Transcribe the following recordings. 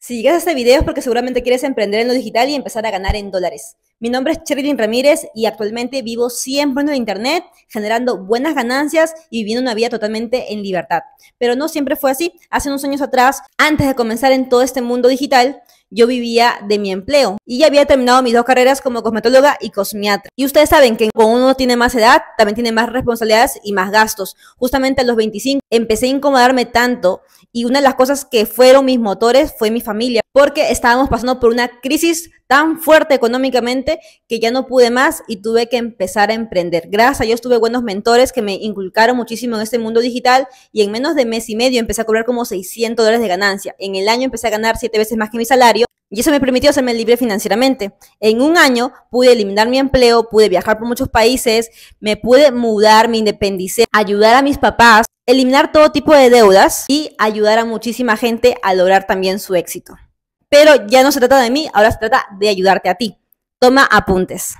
Si llegas a este video es porque seguramente quieres emprender en lo digital y empezar a ganar en dólares. Mi nombre es Cherylin Ramírez y actualmente vivo siempre en el Internet, generando buenas ganancias y viviendo una vida totalmente en libertad. Pero no siempre fue así. Hace unos años atrás, antes de comenzar en todo este mundo digital, yo vivía de mi empleo y ya había terminado mis dos carreras como cosmetóloga y cosmiatra. Y ustedes saben que cuando uno tiene más edad, también tiene más responsabilidades y más gastos. Justamente a los 25 empecé a incomodarme tanto y una de las cosas que fueron mis motores fue mi familia, porque estábamos pasando por una crisis tan fuerte económicamente que ya no pude más y tuve que empezar a emprender. Gracias a Dios tuve buenos mentores que me inculcaron muchísimo en este mundo digital y en menos de mes y medio empecé a cobrar como 600 dólares de ganancia. En el año empecé a ganar siete veces más que mi salario y eso me permitió hacerme libre financieramente. En un año pude eliminar mi empleo, pude viajar por muchos países, me pude mudar, me independicé, ayudar a mis papás, eliminar todo tipo de deudas y ayudar a muchísima gente a lograr también su éxito. Pero ya no se trata de mí, ahora se trata de ayudarte a ti. Toma apuntes.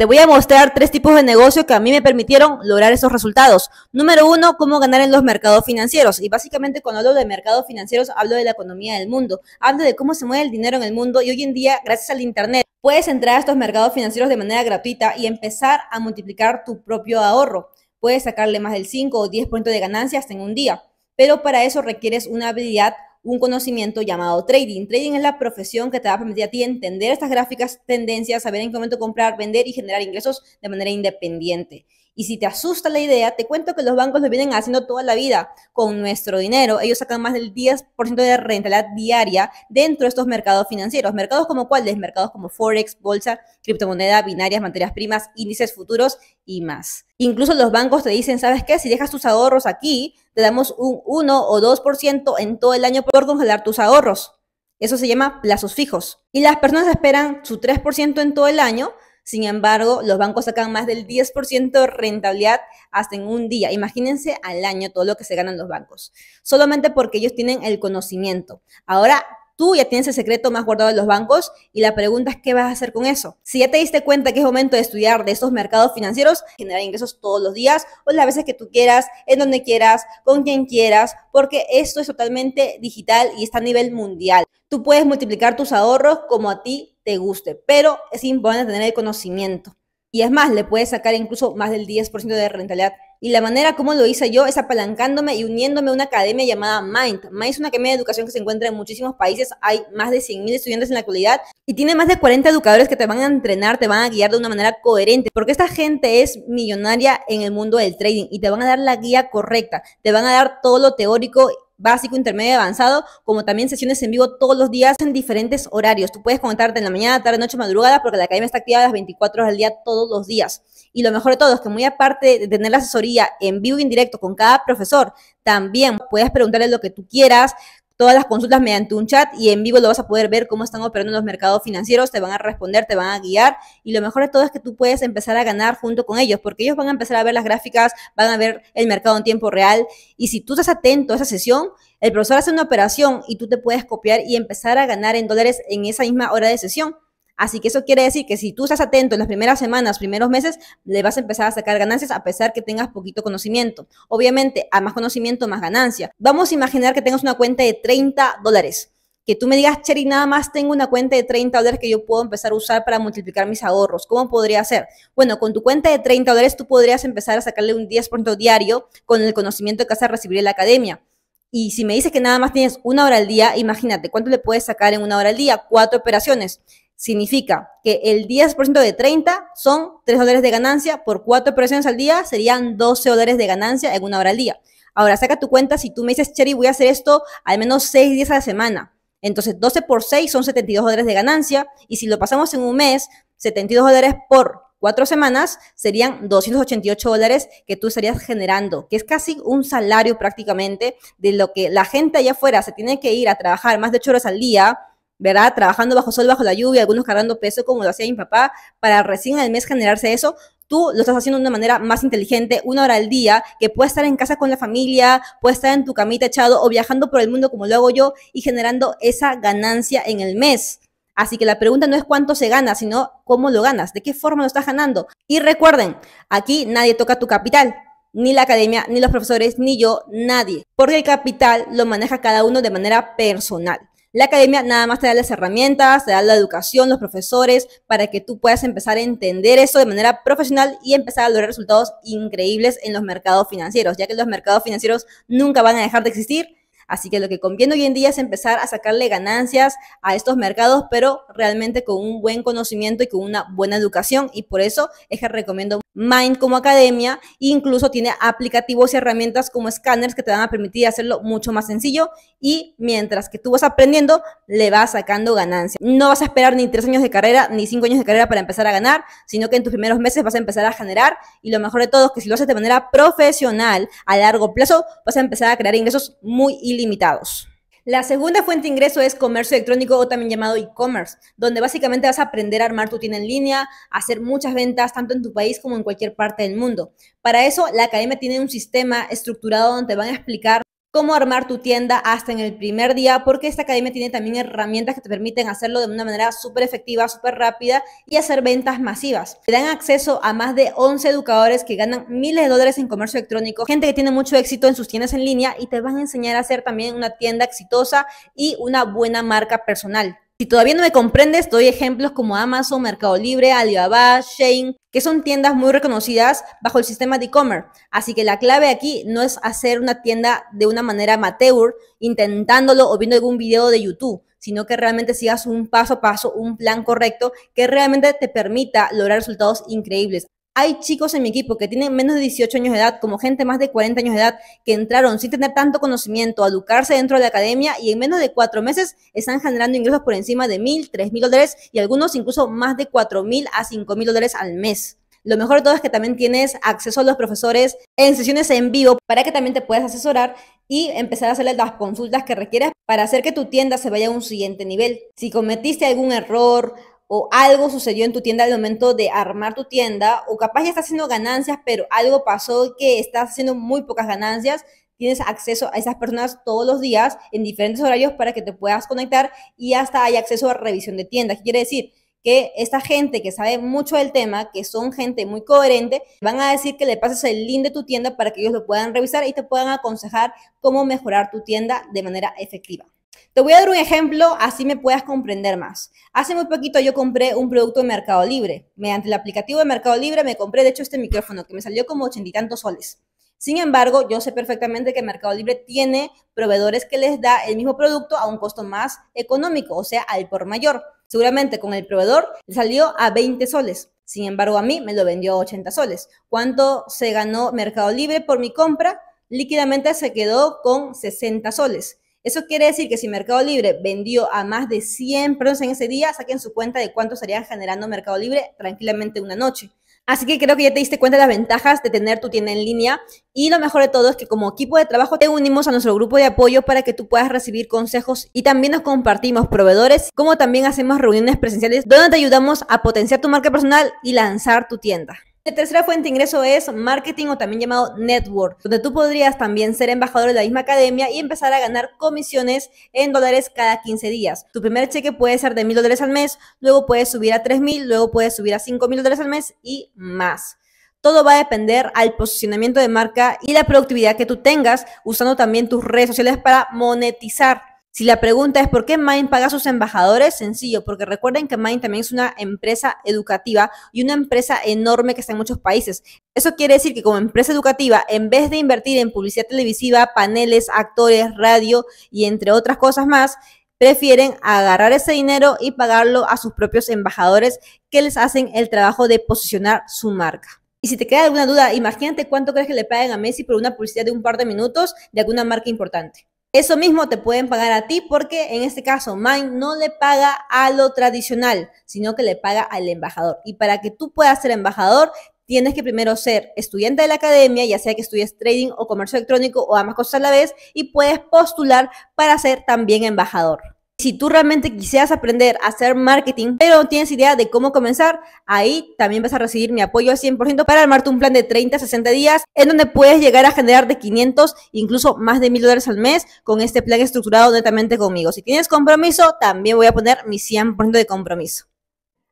Te voy a mostrar tres tipos de negocio que a mí me permitieron lograr esos resultados. Número uno, cómo ganar en los mercados financieros. Y básicamente cuando hablo de mercados financieros, hablo de la economía del mundo, hablo de cómo se mueve el dinero en el mundo y hoy en día, gracias al Internet, puedes entrar a estos mercados financieros de manera gratuita y empezar a multiplicar tu propio ahorro. Puedes sacarle más del 5 o 10% de ganancias en un día, pero para eso requieres una habilidad un conocimiento llamado trading. Trading es la profesión que te va a permitir a ti entender estas gráficas, tendencias, saber en qué momento comprar, vender y generar ingresos de manera independiente. Y si te asusta la idea, te cuento que los bancos lo vienen haciendo toda la vida con nuestro dinero. Ellos sacan más del 10% de rentabilidad diaria dentro de estos mercados financieros. Mercados como cuáles? Mercados como Forex, bolsa, criptomoneda, binarias, materias primas, índices futuros y más. Incluso los bancos te dicen, ¿sabes qué? Si dejas tus ahorros aquí, te damos un 1 o 2% en todo el año por congelar tus ahorros. Eso se llama plazos fijos. Y las personas esperan su 3% en todo el año, sin embargo, los bancos sacan más del 10% de rentabilidad hasta en un día. Imagínense al año todo lo que se ganan los bancos, solamente porque ellos tienen el conocimiento. Ahora tú ya tienes el secreto más guardado de los bancos y la pregunta es qué vas a hacer con eso. Si ya te diste cuenta que es momento de estudiar de estos mercados financieros, generar ingresos todos los días o las veces que tú quieras, en donde quieras, con quien quieras, porque esto es totalmente digital y está a nivel mundial. Tú puedes multiplicar tus ahorros como a ti te guste, pero es importante tener el conocimiento. Y es más, le puedes sacar incluso más del 10% de rentabilidad. Y la manera como lo hice yo es apalancándome y uniéndome a una academia llamada Mind. Mind es una academia de educación que se encuentra en muchísimos países. Hay más de 100.000 estudiantes en la actualidad y tiene más de 40 educadores que te van a entrenar, te van a guiar de una manera coherente. Porque esta gente es millonaria en el mundo del trading y te van a dar la guía correcta. Te van a dar todo lo teórico básico, intermedio, avanzado, como también sesiones en vivo todos los días en diferentes horarios. Tú puedes conectarte en la mañana, tarde, noche, madrugada, porque la academia está activa las 24 horas del día todos los días. Y lo mejor de todo es que muy aparte de tener la asesoría en vivo y en directo con cada profesor, también puedes preguntarle lo que tú quieras, todas las consultas mediante un chat y en vivo lo vas a poder ver cómo están operando los mercados financieros, te van a responder, te van a guiar y lo mejor de todo es que tú puedes empezar a ganar junto con ellos porque ellos van a empezar a ver las gráficas, van a ver el mercado en tiempo real y si tú estás atento a esa sesión, el profesor hace una operación y tú te puedes copiar y empezar a ganar en dólares en esa misma hora de sesión. Así que eso quiere decir que si tú estás atento en las primeras semanas, primeros meses, le vas a empezar a sacar ganancias a pesar que tengas poquito conocimiento. Obviamente, a más conocimiento, más ganancia. Vamos a imaginar que tengas una cuenta de 30 dólares que tú me digas, Cherry, nada más tengo una cuenta de 30 dólares que yo puedo empezar a usar para multiplicar mis ahorros. ¿Cómo podría hacer? Bueno, con tu cuenta de 30 dólares tú podrías empezar a sacarle un 10% diario con el conocimiento que vas a recibir en la academia. Y si me dices que nada más tienes una hora al día, imagínate, ¿cuánto le puedes sacar en una hora al día? Cuatro operaciones. Significa que el 10% de 30 son 3 dólares de ganancia, por 4 operaciones al día serían 12 dólares de ganancia en una hora al día. Ahora, saca tu cuenta, si tú me dices, Cherry, voy a hacer esto al menos 6 días a la semana. Entonces, 12 por 6 son 72 dólares de ganancia y si lo pasamos en un mes, 72 dólares por 4 semanas serían 288 dólares que tú estarías generando, que es casi un salario prácticamente de lo que la gente allá afuera se tiene que ir a trabajar más de 8 horas al día ¿verdad? Trabajando bajo sol, bajo la lluvia, algunos cargando peso como lo hacía mi papá, para recién en el mes generarse eso, tú lo estás haciendo de una manera más inteligente, una hora al día, que puedes estar en casa con la familia, puedes estar en tu camita echado o viajando por el mundo como lo hago yo y generando esa ganancia en el mes. Así que la pregunta no es cuánto se gana, sino cómo lo ganas, de qué forma lo estás ganando. Y recuerden, aquí nadie toca tu capital, ni la academia, ni los profesores, ni yo, nadie, porque el capital lo maneja cada uno de manera personal. La academia nada más te da las herramientas, te da la educación, los profesores, para que tú puedas empezar a entender eso de manera profesional y empezar a lograr resultados increíbles en los mercados financieros, ya que los mercados financieros nunca van a dejar de existir. Así que lo que conviene hoy en día es empezar a sacarle ganancias a estos mercados, pero realmente con un buen conocimiento y con una buena educación. Y por eso es que recomiendo Mind como academia, incluso tiene aplicativos y herramientas como scanners que te van a permitir hacerlo mucho más sencillo y mientras que tú vas aprendiendo, le vas sacando ganancia. No vas a esperar ni tres años de carrera, ni cinco años de carrera para empezar a ganar, sino que en tus primeros meses vas a empezar a generar y lo mejor de todo es que si lo haces de manera profesional a largo plazo, vas a empezar a crear ingresos muy ilimitados. La segunda fuente de ingreso es comercio electrónico o también llamado e-commerce, donde básicamente vas a aprender a armar tu tienda en línea, a hacer muchas ventas tanto en tu país como en cualquier parte del mundo. Para eso, la academia tiene un sistema estructurado donde te van a explicar cómo armar tu tienda hasta en el primer día, porque esta academia tiene también herramientas que te permiten hacerlo de una manera súper efectiva, súper rápida y hacer ventas masivas. Te dan acceso a más de 11 educadores que ganan miles de dólares en comercio electrónico, gente que tiene mucho éxito en sus tiendas en línea y te van a enseñar a hacer también una tienda exitosa y una buena marca personal. Si todavía no me comprendes, doy ejemplos como Amazon, Mercado Libre, Alibaba, Shane, que son tiendas muy reconocidas bajo el sistema de e-commerce. Así que la clave aquí no es hacer una tienda de una manera amateur, intentándolo o viendo algún video de YouTube, sino que realmente sigas un paso a paso, un plan correcto que realmente te permita lograr resultados increíbles. Hay chicos en mi equipo que tienen menos de 18 años de edad, como gente más de 40 años de edad, que entraron sin tener tanto conocimiento a educarse dentro de la academia y en menos de cuatro meses están generando ingresos por encima de mil, tres mil dólares y algunos incluso más de cuatro mil a cinco mil dólares al mes. Lo mejor de todo es que también tienes acceso a los profesores en sesiones en vivo para que también te puedas asesorar y empezar a hacerle las consultas que requieras para hacer que tu tienda se vaya a un siguiente nivel. Si cometiste algún error, o algo sucedió en tu tienda al momento de armar tu tienda, o capaz ya estás haciendo ganancias, pero algo pasó que estás haciendo muy pocas ganancias, tienes acceso a esas personas todos los días en diferentes horarios para que te puedas conectar y hasta hay acceso a revisión de tiendas. ¿Qué quiere decir? que esta gente que sabe mucho del tema, que son gente muy coherente, van a decir que le pases el link de tu tienda para que ellos lo puedan revisar y te puedan aconsejar cómo mejorar tu tienda de manera efectiva. Te voy a dar un ejemplo, así me puedas comprender más. Hace muy poquito yo compré un producto de Mercado Libre. Mediante el aplicativo de Mercado Libre me compré, de hecho, este micrófono que me salió como ochenta y tantos soles. Sin embargo, yo sé perfectamente que Mercado Libre tiene proveedores que les da el mismo producto a un costo más económico, o sea, al por mayor. Seguramente con el proveedor le salió a 20 soles. Sin embargo, a mí me lo vendió a 80 soles. ¿Cuánto se ganó Mercado Libre por mi compra? Líquidamente se quedó con 60 soles. Eso quiere decir que si Mercado Libre vendió a más de 100 personas en ese día, saquen su cuenta de cuánto estarían generando Mercado Libre tranquilamente una noche. Así que creo que ya te diste cuenta de las ventajas de tener tu tienda en línea y lo mejor de todo es que como equipo de trabajo te unimos a nuestro grupo de apoyo para que tú puedas recibir consejos y también nos compartimos proveedores, como también hacemos reuniones presenciales donde te ayudamos a potenciar tu marca personal y lanzar tu tienda. La tercera fuente de ingreso es marketing o también llamado network, donde tú podrías también ser embajador de la misma academia y empezar a ganar comisiones en dólares cada 15 días. Tu primer cheque puede ser de $1,000 dólares al mes, luego puedes subir a $3,000, luego puedes subir a $5,000 dólares al mes y más. Todo va a depender al posicionamiento de marca y la productividad que tú tengas usando también tus redes sociales para monetizar si la pregunta es por qué Mind paga a sus embajadores, sencillo, porque recuerden que Mind también es una empresa educativa y una empresa enorme que está en muchos países. Eso quiere decir que como empresa educativa, en vez de invertir en publicidad televisiva, paneles, actores, radio y entre otras cosas más, prefieren agarrar ese dinero y pagarlo a sus propios embajadores que les hacen el trabajo de posicionar su marca. Y si te queda alguna duda, imagínate cuánto crees que le paguen a Messi por una publicidad de un par de minutos de alguna marca importante. Eso mismo te pueden pagar a ti porque en este caso Mine no le paga a lo tradicional, sino que le paga al embajador. Y para que tú puedas ser embajador, tienes que primero ser estudiante de la academia, ya sea que estudies trading o comercio electrónico o ambas cosas a la vez, y puedes postular para ser también embajador. Si tú realmente quisieras aprender a hacer marketing, pero no tienes idea de cómo comenzar, ahí también vas a recibir mi apoyo al 100% para armarte un plan de 30 a 60 días en donde puedes llegar a generar de 500, incluso más de 1000 dólares al mes con este plan estructurado netamente conmigo. Si tienes compromiso, también voy a poner mi 100% de compromiso.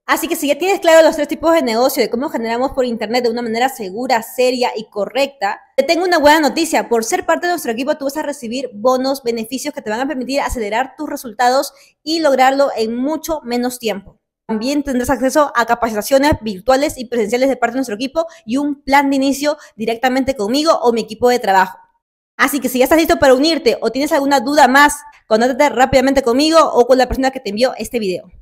Así que si ya tienes claro los tres tipos de negocio, de cómo generamos por Internet de una manera segura, seria y correcta, te tengo una buena noticia. Por ser parte de nuestro equipo, tú vas a recibir bonos, beneficios que te van a permitir acelerar tus resultados y lograrlo en mucho menos tiempo. También tendrás acceso a capacitaciones virtuales y presenciales de parte de nuestro equipo y un plan de inicio directamente conmigo o mi equipo de trabajo. Así que si ya estás listo para unirte o tienes alguna duda más, contáctate rápidamente conmigo o con la persona que te envió este video.